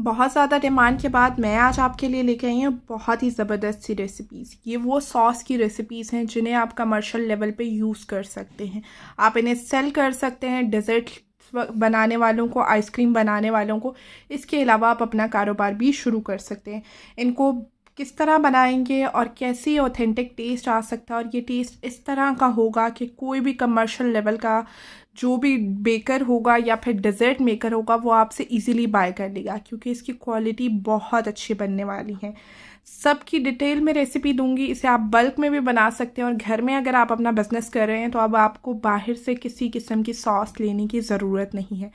बहुत ज़्यादा डिमांड के बाद मैं आज आपके लिए लेके आई हूँ बहुत ही ज़बरदस्त सी रेसिपीज़ ये वो सॉस की रेसिपीज़ हैं जिन्हें आप कमर्शियल लेवल पे यूज़ कर सकते हैं आप इन्हें सेल कर सकते हैं डेजर्ट बनाने वालों को आइसक्रीम बनाने वालों को इसके अलावा आप अपना कारोबार भी शुरू कर सकते हैं इनको किस तरह बनाएंगे और कैसे ऑथेंटिक टेस्ट आ सकता है और ये टेस्ट इस तरह का होगा कि कोई भी कमर्शियल लेवल का जो भी बेकर होगा या फिर डिज़र्ट मेकर होगा वो आपसे इजीली बाय कर लेगा क्योंकि इसकी क्वालिटी बहुत अच्छी बनने वाली है सबकी डिटेल में रेसिपी दूंगी इसे आप बल्क में भी बना सकते हैं और घर में अगर आप अपना बिजनेस कर रहे हैं तो अब आपको बाहर से किसी किस्म की सॉस लेने की ज़रूरत नहीं है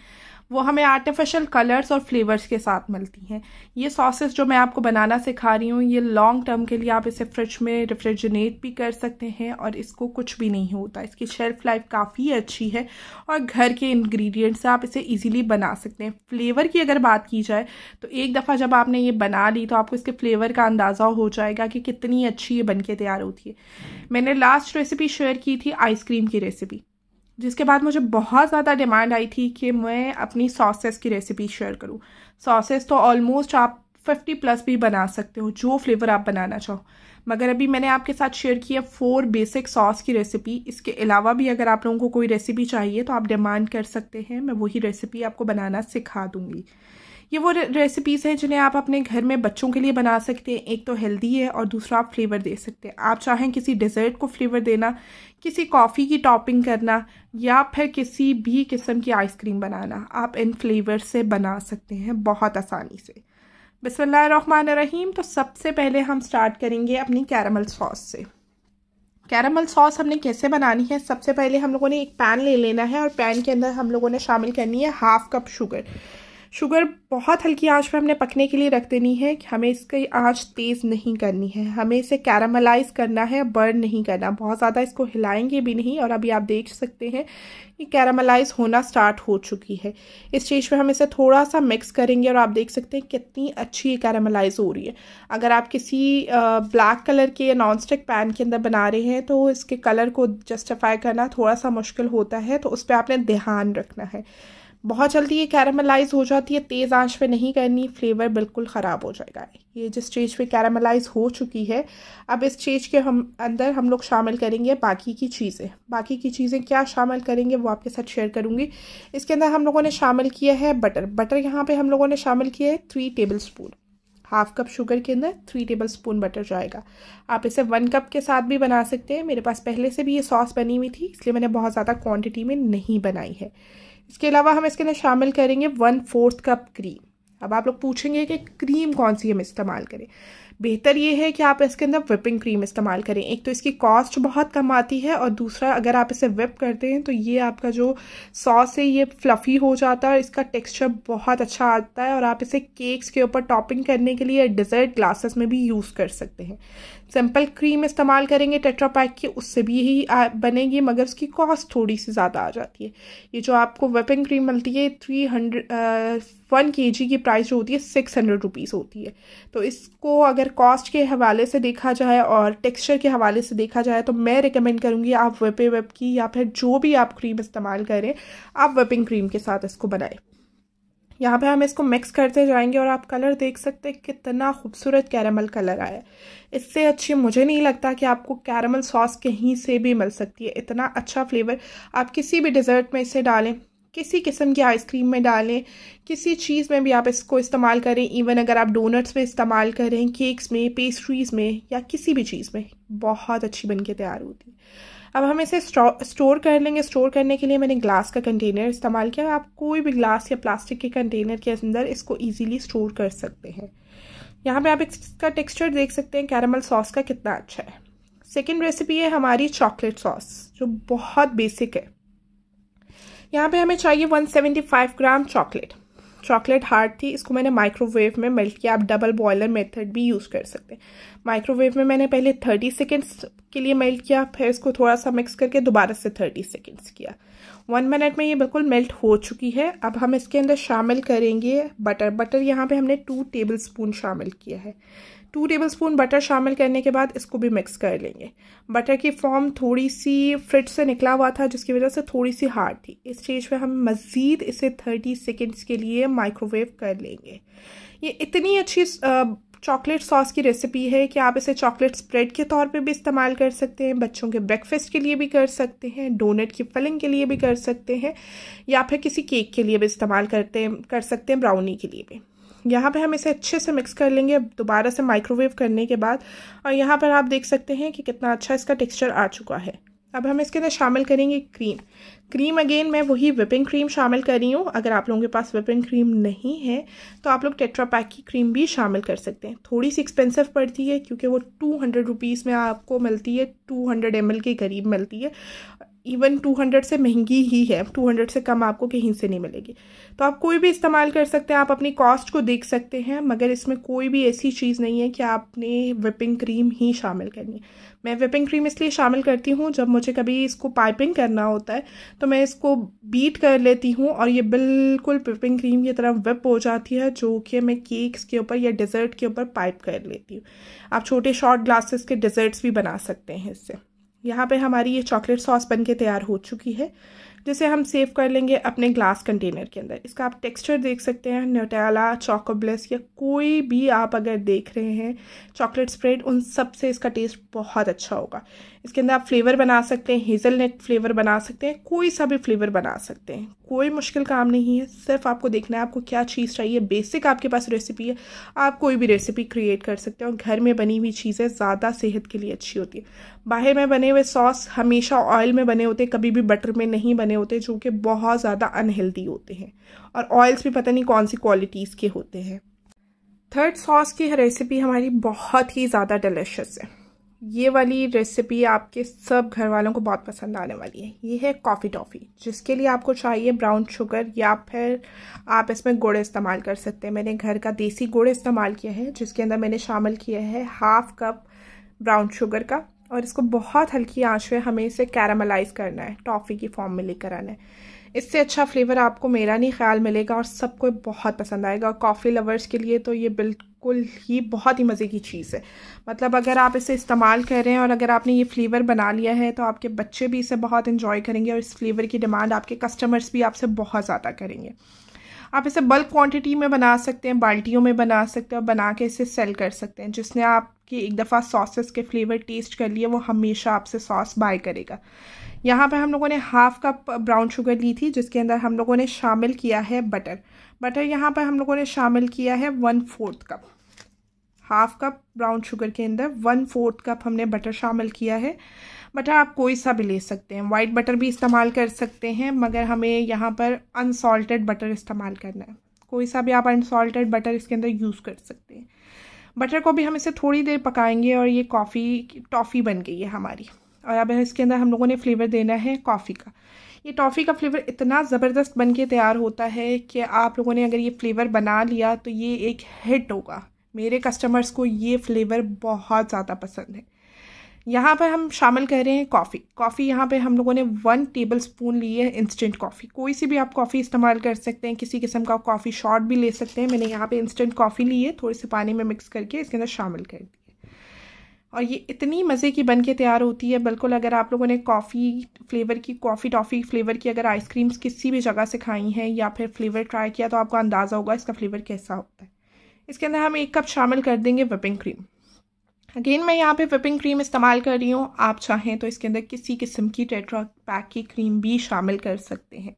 वो हमें आर्टिफिशियल कलर्स और फ्लेवर्स के साथ मिलती हैं ये सॉसेस जो मैं आपको बनाना सिखा रही हूँ ये लॉन्ग टर्म के लिए आप इसे फ्रिज में रिफ्रिजरेट भी कर सकते हैं और इसको कुछ भी नहीं होता इसकी शेल्फ लाइफ काफ़ी अच्छी है और घर के इन्ग्रीडियंट्स आप इसे ईजिली बना सकते हैं फ्लेवर की अगर बात की जाए तो एक दफ़ा जब आपने ये बना ली तो आपको इसके फ्लेवर का अंदाज़ा हो जाएगा कि कितनी अच्छी ये बन तैयार होती है मैंने लास्ट रेसिपी शेयर की थी आइसक्रीम की रेसिपी जिसके बाद मुझे बहुत ज़्यादा डिमांड आई थी कि मैं अपनी सॉसेस की रेसिपी शेयर करूँ सॉसेस तो ऑलमोस्ट आप फिफ्टी प्लस भी बना सकते हो जो फ्लेवर आप बनाना चाहो मगर अभी मैंने आपके साथ शेयर किया फोर बेसिक सॉस की रेसिपी इसके अलावा भी अगर आप लोगों को कोई रेसिपी चाहिए तो आप डिमांड कर सकते हैं मैं वही रेसिपी आपको बनाना सिखा दूँगी ये वो रेसिपीज़ हैं जिन्हें आप अपने घर में बच्चों के लिए बना सकते हैं एक तो हेल्दी है और दूसरा आप फ्लेवर दे सकते हैं आप चाहें किसी डिज़र्ट को फ्लेवर देना किसी कॉफ़ी की टॉपिंग करना या फिर किसी भी किस्म की आइसक्रीम बनाना आप इन फ्लेवर से बना सकते हैं बहुत आसानी से बसमान रहीम तो सबसे पहले हम स्टार्ट करेंगे अपनी कैरमल सॉस से कैरमल सॉस हमने कैसे बनानी है सबसे पहले हम लोगों ने एक पैन ले लेना है और पैन के अंदर हम लोगों ने शामिल करनी है हाफ़ कप शुगर शुगर बहुत हल्की आंच पर हमने पकने के लिए रख देनी है हमें इसकी आंच तेज़ नहीं करनी है हमें इसे कैरामलाइज करना है बर्न नहीं करना बहुत ज़्यादा इसको हिलाएंगे भी नहीं और अभी आप देख सकते हैं कि कैरामलाइज होना स्टार्ट हो चुकी है इस चीज़ पर हम इसे थोड़ा सा मिक्स करेंगे और आप देख सकते हैं कितनी अच्छी ये कैरामलाइज हो रही है अगर आप किसी ब्लैक कलर के नॉन स्टिक पैन के अंदर बना रहे हैं तो इसके कलर को जस्टिफाई करना थोड़ा सा मुश्किल होता है तो उस पर आपने ध्यान रखना है बहुत जल्दी ये कैरामलाइज हो जाती है तेज़ आंच पे नहीं करनी फ्लेवर बिल्कुल ख़राब हो जाएगा ये जिस स्टेज पे कैरामलाइज हो चुकी है अब इस स्टेज के हम अंदर हम लोग शामिल करेंगे बाकी की चीज़ें बाकी की चीज़ें क्या शामिल करेंगे वो आपके साथ शेयर करूँगी इसके अंदर हम लोगों ने शामिल किया है बटर बटर यहाँ पर हम लोगों ने शामिल किया है three tablespoon half cup sugar के अंदर थ्री टेबल स्पून बटर जाएगा आप इसे वन कप के साथ भी बना सकते हैं मेरे पास पहले से भी ये सॉस बनी हुई थी इसलिए मैंने बहुत ज़्यादा क्वांटिटी में नहीं बनाई है इसके अलावा हम इसके अंदर शामिल करेंगे वन फोर्थ कप क्रीम अब आप लोग पूछेंगे कि क्रीम कौन सी हम इस्तेमाल करें बेहतर ये है कि आप इसके अंदर व्हिपिंग क्रीम इस्तेमाल करें एक तो इसकी कॉस्ट बहुत कम आती है और दूसरा अगर आप इसे विप करते हैं तो ये आपका जो सॉस है ये फ्लफ़ी हो जाता है इसका टेक्स्चर बहुत अच्छा आता है और आप इसे केक्स के ऊपर टॉपिंग करने के लिए डिज़र्ट ग्लासेस में भी यूज़ कर सकते हैं सिंपल क्रीम इस्तेमाल करेंगे टेट्रापैक की उससे भी ही बनेगी मगर उसकी कॉस्ट थोड़ी सी ज़्यादा आ जाती है ये जो आपको वेपिंग क्रीम मिलती है थ्री हंड्रेड वन के जी की प्राइस जो होती है सिक्स हंड्रेड रुपीज़ होती है तो इसको अगर अगर कॉस्ट के हवाले से देखा जाए और टेक्सचर के हवाले से देखा जाए तो मैं रिकमेंड करूँगी आप वेपे वेप की या फिर जो भी आप क्रीम इस्तेमाल करें आप वेपिंग क्रीम के साथ इसको बनाएं यहाँ पे हम इसको मिक्स करते जाएंगे और आप कलर देख सकते हैं कितना खूबसूरत कैरमल कलर आया इससे अच्छी मुझे नहीं लगता कि आपको कैरमल सॉस कहीं से भी मिल सकती है इतना अच्छा फ्लेवर आप किसी भी डिज़र्ट में इसे डालें किसी किस्म की आइसक्रीम में डालें किसी चीज़ में भी आप इसको इस्तेमाल करें इवन अगर आप डोनट्स में इस्तेमाल करें केक्स में पेस्ट्रीज़ में या किसी भी चीज़ में बहुत अच्छी बन के तैयार होती है अब हम इसे स्टोर कर लेंगे स्टोर करने के लिए मैंने ग्लास का कंटेनर इस्तेमाल किया आप कोई भी ग्लास या प्लास्टिक के कंटेनर के अंदर इसको ईजीली स्टोर कर सकते हैं यहाँ पर आप इसका टेक्स्चर देख सकते हैं कैरमल सॉस का कितना अच्छा है सेकेंड रेसिपी है हमारी चॉकलेट सॉस जो बहुत बेसिक है यहाँ पे हमें चाहिए 175 ग्राम चॉकलेट चॉकलेट हार्ड थी इसको मैंने माइक्रोवेव में मेल्ट किया आप डबल बॉयलर मेथड भी यूज़ कर सकते हैं माइक्रोवेव में मैंने पहले 30 सेकेंड्स के लिए मेल्ट किया फिर इसको थोड़ा सा मिक्स करके दोबारा से 30 सेकेंड्स किया वन मिनट में ये बिल्कुल मेल्ट हो चुकी है अब हम इसके अंदर शामिल करेंगे बटर बटर यहाँ पर हमने टू टेबल स्पून शामिल किया है टू टेबल स्पून बटर शामिल करने के बाद इसको भी मिक्स कर लेंगे बटर की फॉर्म थोड़ी सी फ्रिज से निकला हुआ था जिसकी वजह से थोड़ी सी हार्ड थी इस स्टेज पे हम मज़ीद इसे थर्टी सेकेंड्स के लिए माइक्रोवेव कर लेंगे ये इतनी अच्छी चॉकलेट सॉस की रेसिपी है कि आप इसे चॉकलेट स्प्रेड के तौर पे भी इस्तेमाल कर सकते हैं बच्चों के ब्रेकफास्ट के लिए भी कर सकते हैं डोनट की फलिंग के लिए भी कर सकते हैं या फिर किसी केक के लिए भी इस्तेमाल करते कर सकते हैं ब्राउनी के लिए भी यहाँ पर हम इसे अच्छे से मिक्स कर लेंगे दोबारा से माइक्रोवेव करने के बाद और यहाँ पर आप देख सकते हैं कि कितना अच्छा इसका टेक्सचर आ चुका है अब हम इसके अंदर शामिल करेंगे क्रीम क्रीम अगेन मैं वही विपिंग क्रीम शामिल कर रही हूँ अगर आप लोगों के पास विपिंग क्रीम नहीं है तो आप लोग टेट्रा पैक की क्रीम भी शामिल कर सकते हैं थोड़ी सी एक्सपेंसिव पड़ती है क्योंकि वो टू हंड्रेड रुपीज़ में आपको मिलती है टू हंड्रेड एम के करीब मिलती है इवन 200 से महंगी ही है 200 से कम आपको कहीं से नहीं मिलेगी तो आप कोई भी इस्तेमाल कर सकते हैं आप अपनी कॉस्ट को देख सकते हैं मगर इसमें कोई भी ऐसी चीज़ नहीं है कि आपने विपिंग क्रीम ही शामिल करनी है मैं विपिंग क्रीम इसलिए शामिल करती हूँ जब मुझे कभी इसको पाइपिंग करना होता है तो मैं इसको बीट कर लेती हूँ और ये बिल्कुल विपिंग क्रीम की तरह विप हो जाती है जो कि मैं केक्स के ऊपर या डिज़र्ट के ऊपर पाइप कर लेती हूँ आप छोटे शॉर्ट ग्लासेस के डिज़र्ट्स भी बना सकते हैं इससे यहाँ पे हमारी ये चॉकलेट सॉस बन के तैयार हो चुकी है जिसे हम सेव कर लेंगे अपने ग्लास कंटेनर के अंदर इसका आप टेक्सचर देख सकते हैं न्यूटेला चॉकोब्लेस या कोई भी आप अगर देख रहे हैं चॉकलेट स्प्रेड उन सब से इसका टेस्ट बहुत अच्छा होगा इसके अंदर आप फ्लेवर बना सकते हैं हेज़ल नेट फ्लेवर बना सकते हैं कोई सा भी फ्लेवर बना सकते हैं कोई मुश्किल काम नहीं है सिर्फ आपको देखना है आपको क्या चीज़ चाहिए बेसिक आपके पास रेसिपी है आप कोई भी रेसिपी क्रिएट कर सकते हैं और घर में बनी हुई चीज़ें ज़्यादा सेहत के लिए अच्छी होती है बाहर में बने हुए सॉस हमेशा ऑयल में बने होते कभी भी बटर में नहीं बने होते जो कि बहुत ज़्यादा अनहेल्दी होते हैं और ऑयल्स भी पता नहीं कौन सी क्वालिटीज़ के होते हैं थर्ड सॉस की रेसिपी हमारी बहुत ही ज़्यादा डिलिशियस है ये वाली रेसिपी आपके सब घर वालों को बहुत पसंद आने वाली है ये है कॉफ़ी टॉफ़ी जिसके लिए आपको चाहिए ब्राउन शुगर या फिर आप इसमें गुड़ इस्तेमाल कर सकते हैं मैंने घर का देसी गुड़ इस्तेमाल किया है जिसके अंदर मैंने शामिल किया है हाफ कप ब्राउन शुगर का और इसको बहुत हल्की आँच में हमें इसे कैरामलाइज करना है टॉफ़ी की फॉर्म में लेकर आना है इससे अच्छा फ्लेवर आपको मेरा नहीं ख्याल मिलेगा और सबको बहुत पसंद आएगा और कॉफ़ी लवर्स के लिए तो ये बिल्कुल ही बहुत ही मज़े की चीज़ है मतलब अगर आप इसे इस्तेमाल कर रहे हैं और अगर आपने ये फ्लेवर बना लिया है तो आपके बच्चे भी इसे बहुत इन्जॉय करेंगे और इस फ्लेवर की डिमांड आपके कस्टमर्स भी आपसे बहुत ज़्यादा करेंगे आप इसे बल्क क्वांटिटी में बना सकते हैं बाल्टियों में बना सकते हैं और बना के इसे सेल कर सकते हैं जिसने आपकी एक दफ़ा सॉसेस के फ्लेवर टेस्ट कर लिए वो हमेशा आपसे सॉस बाय करेगा यहाँ पर हम लोगों ने हाफ़ कप ब्राउन शुगर ली थी जिसके अंदर हम लोगों ने शामिल किया है बटर बटर यहाँ पर हम लोगों ने शामिल किया है one fourth cup half cup brown sugar के अंदर वन फोर्थ कप हमने बटर शामिल किया है बटर आप कोई सा भी ले सकते हैं वाइट बटर भी इस्तेमाल कर सकते हैं मगर हमें यहाँ पर अनसॉल्टेड बटर इस्तेमाल करना है कोई सा भी आप अनसॉल्टेड बटर इसके अंदर यूज़ कर सकते हैं बटर को भी हम इसे थोड़ी देर पकाएंगे और ये कॉफ़ी टॉफ़ी बन गई है हमारी और अब इसके अंदर हम लोगों ने फ्लेवर देना है कॉफ़ी का ये टॉफ़ी का फ्लेवर इतना ज़बरदस्त बन के तैयार होता है कि आप लोगों ने अगर ये फ्लेवर बना लिया तो ये एक हिट होगा मेरे कस्टमर्स को ये फ्लेवर बहुत ज़्यादा पसंद है यहाँ पर हम शामिल कर रहे हैं कॉफ़ी कॉफ़ी यहाँ पे हम लोगों ने वन टेबल स्पून ली है इंस्टेंट कॉफ़ी कोई सी भी आप कॉफ़ी इस्तेमाल कर सकते हैं किसी किस्म का कॉफ़ी शॉट भी ले सकते हैं मैंने यहाँ पे इंस्टेंट कॉफ़ी ली है थोड़े से पानी में मिक्स करके इसके अंदर शामिल कर दी और ये इतनी मज़े की बन के तैयार होती है बिल्कुल अगर आप लोगों ने कॉफ़ी फ्लेवर की कॉफ़ी टॉफ़ी फ्लेवर की अगर आइसक्रीम्स किसी भी जगह से खाई हैं या फिर फ्लेवर ट्राई किया तो आपको अंदाज़ा होगा इसका फ्लेवर कैसा होता है इसके अंदर हम एक कप शामिल कर देंगे विपिंग क्रीम अगेन मैं यहाँ पे विपिंग क्रीम इस्तेमाल कर रही हूँ आप चाहें तो इसके अंदर किसी किस्म की टेट्रा पैक की क्रीम भी शामिल कर सकते हैं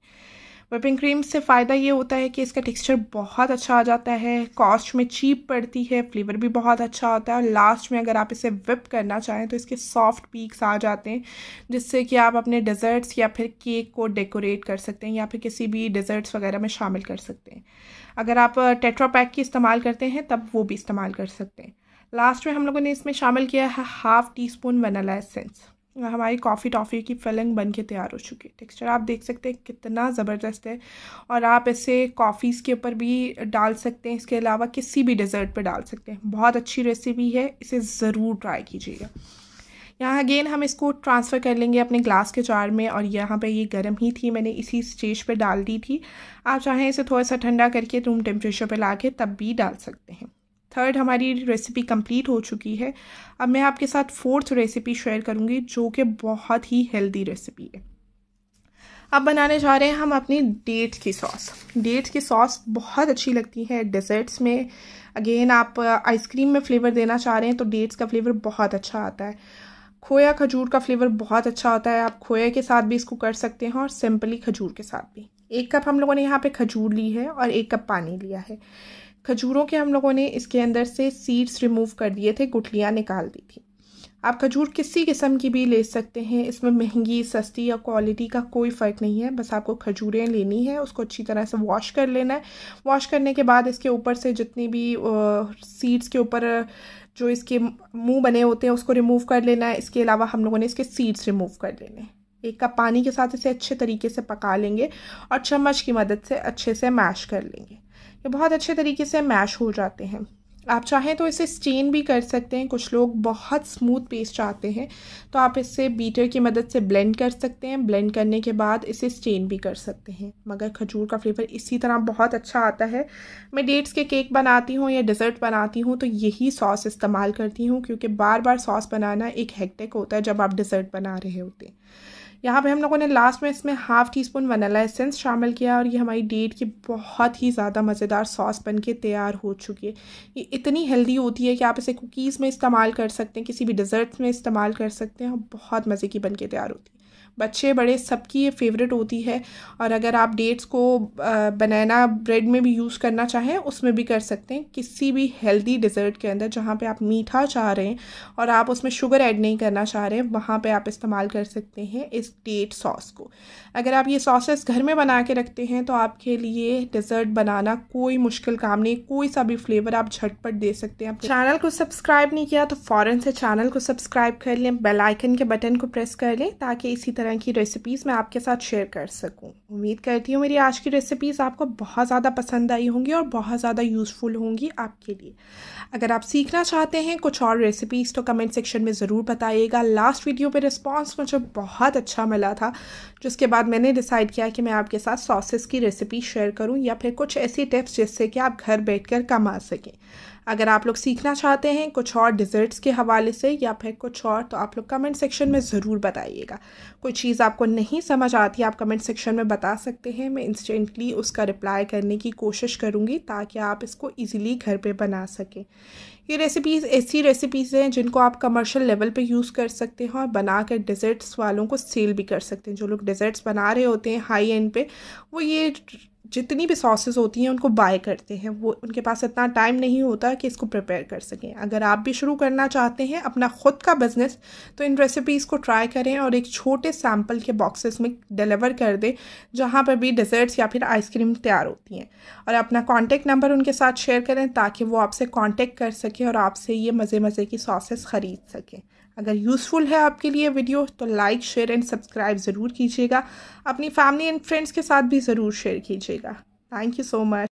व्हिपिंग क्रीम से फ़ायदा ये होता है कि इसका टेक्सचर बहुत अच्छा आ जाता है कॉस्ट में चीप पड़ती है फ्लेवर भी बहुत अच्छा होता है और लास्ट में अगर आप इसे विप करना चाहें तो इसके सॉफ्ट पीक्स आ जाते हैं जिससे कि आप अपने डेजर्ट्स या फिर केक को डेकोरेट कर सकते हैं या फिर किसी भी डेजर्ट्स वगैरह में शामिल कर सकते हैं अगर आप टेट्रा पैक की इस्तेमाल करते हैं तब वो भी इस्तेमाल कर सकते हैं लास्ट में हम लोगों ने इसमें शामिल किया है half teaspoon vanilla essence हमारी कॉफ़ी टॉफ़ी की फलंग बन के तैयार हो चुकी है टेक्सचर आप देख सकते हैं कितना ज़बरदस्त है और आप इसे कॉफ़ीज़ के ऊपर भी डाल सकते हैं इसके अलावा किसी भी डिज़र्ट पे डाल सकते हैं बहुत अच्छी रेसिपी है इसे ज़रूर ट्राई कीजिएगा यहाँ अगेन हम इसको ट्रांसफ़र कर लेंगे अपने ग्लास के जार में और यहाँ पे ये गर्म ही थी मैंने इसी स्टेज पे डाल दी थी आप चाहें इसे थोड़ा सा ठंडा करके रूम टेम्परेचर पे ला के तब भी डाल सकते हैं थर्ड हमारी रेसिपी कंप्लीट हो चुकी है अब मैं आपके साथ फोर्थ रेसिपी शेयर करूँगी जो कि बहुत ही हेल्दी रेसिपी है अब बनाने जा रहे हैं हम अपनी डेट की सॉस डेट की सॉस बहुत अच्छी लगती है डेजर्ट्स में अगेन आप आइसक्रीम uh, में फ्लेवर देना चाह रहे हैं तो डेट्स का फ्लेवर बहुत अच्छा आता है खोया खजूर का फ्लेवर बहुत अच्छा आता है आप खोया के साथ भी इसको कर सकते हैं और सिंपली खजूर के साथ भी एक कप हम लोगों ने यहाँ पे खजूर ली है और एक कप पानी लिया है खजूरों के हम लोगों ने इसके अंदर से सीड्स रिमूव कर दिए थे गुठलियाँ निकाल दी थी आप खजूर किसी किस्म की भी ले सकते हैं इसमें महंगी सस्ती या क्वालिटी का कोई फ़र्क नहीं है बस आपको खजूरें लेनी है उसको अच्छी तरह से वॉश कर लेना है वॉश करने के बाद इसके ऊपर से जितनी भी सीड्स के ऊपर जो इसके मुंह बने होते हैं उसको रिमूव कर लेना है इसके अलावा हम लोगों ने इसके सीड्स रिमूव कर लेने हैं एक कप पानी के साथ इसे अच्छे तरीके से पका लेंगे और चम्मच की मदद से अच्छे से मैश कर लेंगे ये बहुत अच्छे तरीके से मैश हो जाते हैं आप चाहें तो इसे स्टेन भी कर सकते हैं कुछ लोग बहुत स्मूथ पेस्ट चाहते हैं तो आप इसे बीटर की मदद से ब्लेंड कर सकते हैं ब्लेंड करने के बाद इसे स्टेन भी कर सकते हैं मगर खजूर का फ्लेवर इसी तरह बहुत अच्छा आता है मैं डेट्स के केक बनाती हूँ या डिज़र्ट बनाती हूँ तो यही सॉस इस्तेमाल करती हूँ क्योंकि बार बार सॉस बनाना एक हेक्टिक होता है जब आप डिज़र्ट बना रहे होते हैं यहाँ पे हम लोगों ने लास्ट में इसमें half teaspoon vanilla essence शामिल किया और ये हमारी डेट की बहुत ही ज़्यादा मज़ेदार सॉस बन के तैयार हो चुकी है ये इतनी हेल्दी होती है कि आप इसे कुकीज़ में इस्तेमाल कर सकते हैं किसी भी डिज़र्ट्स में इस्तेमाल कर सकते हैं और बहुत मज़े की बन के तैयार होती है बच्चे बड़े सबकी ये फेवरेट होती है और अगर आप डेट्स को बनाना ब्रेड में भी यूज़ करना चाहें उसमें भी कर सकते हैं किसी भी हेल्दी डिज़र्ट के अंदर जहाँ पे आप मीठा चाह रहे हैं और आप उसमें शुगर ऐड नहीं करना चाह रहे हैं वहाँ पे आप इस्तेमाल कर सकते हैं इस डेट सॉस को अगर आप ये सॉसेस घर में बना के रखते हैं तो आपके लिए डिज़र्ट बनाना कोई मुश्किल काम नहीं कोई सा भी फ्लेवर आप झटपट दे सकते हैं चैनल को सब्सक्राइब नहीं किया तो फ़ौरन से चैनल को सब्सक्राइब कर लें बेलाइकन के बटन को प्रेस कर लें ताकि इसी तरह तरह की रेसिपीज़ मैं आपके साथ शेयर कर सकूं उम्मीद करती हूँ मेरी आज की रेसिपीज़ आपको बहुत ज़्यादा पसंद आई होंगी और बहुत ज़्यादा यूज़फुल होंगी आपके लिए अगर आप सीखना चाहते हैं कुछ और रेसिपीज़ तो कमेंट सेक्शन में ज़रूर बताइएगा लास्ट वीडियो पर रिस्पॉन्स मुझे बहुत अच्छा मिला था जिसके बाद मैंने डिसाइड किया कि मैं आपके साथ सॉसेस की रेसिपी शेयर करूँ या फिर कुछ ऐसी टिप्स जिससे कि आप घर बैठ कमा सकें अगर आप लोग सीखना चाहते हैं कुछ और डिज़र्ट्स के हवाले से या फिर कुछ और तो आप लोग कमेंट सेक्शन में ज़रूर बताइएगा कोई चीज़ आपको नहीं समझ आती आप कमेंट सेक्शन में बता सकते हैं मैं इंस्टेंटली उसका रिप्लाई करने की कोशिश करूँगी ताकि आप इसको ईज़िली घर पर बना सकें ये रेसिपीज़ ऐसी रेसिपीज़ हैं जिनको आप कमर्शियल लेवल पे यूज़ कर सकते हैं और बना कर डिज़र्ट्स वालों को सेल भी कर सकते हैं जो लोग डिज़र्ट्स बना रहे होते हैं हाई एंड पे वो ये जितनी भी सॉसेस होती हैं उनको बाय करते हैं वो उनके पास इतना टाइम नहीं होता कि इसको प्रिपेयर कर सकें अगर आप भी शुरू करना चाहते हैं अपना ख़ुद का बिज़नेस तो इन रेसिपीज़ को ट्राई करें और एक छोटे सैम्पल के बॉक्सेस में डिलीवर कर दें जहाँ पर भी डिज़र्ट्स या फिर आइसक्रीम तैयार होती हैं और अपना कॉन्टैक्ट नंबर उनके साथ शेयर करें ताकि वो आपसे कॉन्टेक्ट कर सकें और आपसे ये मज़े मज़े की सॉसेस ख़रीद सकें अगर यूज़फुल है आपके लिए वीडियो तो लाइक शेयर एंड सब्सक्राइब ज़रूर कीजिएगा अपनी फैमिली एंड फ्रेंड्स के साथ भी ज़रूर शेयर कीजिएगा थैंक यू सो मच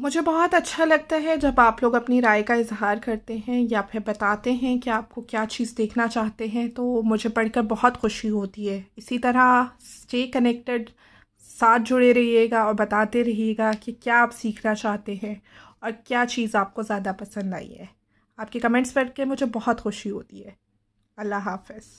मुझे बहुत अच्छा लगता है जब आप लोग अपनी राय का इजहार करते हैं या फिर बताते हैं कि आपको क्या चीज़ देखना चाहते हैं तो मुझे पढ़कर बहुत खुशी होती है इसी तरह स्टे कनेक्टेड साथ जुड़े रहिएगा और बताते रहिएगा कि क्या आप सीखना चाहते हैं और क्या चीज़ आपको ज़्यादा पसंद आई है आपके कमेंट्स पढ़ के मुझे बहुत खुशी होती है अल्लाह हाफिज़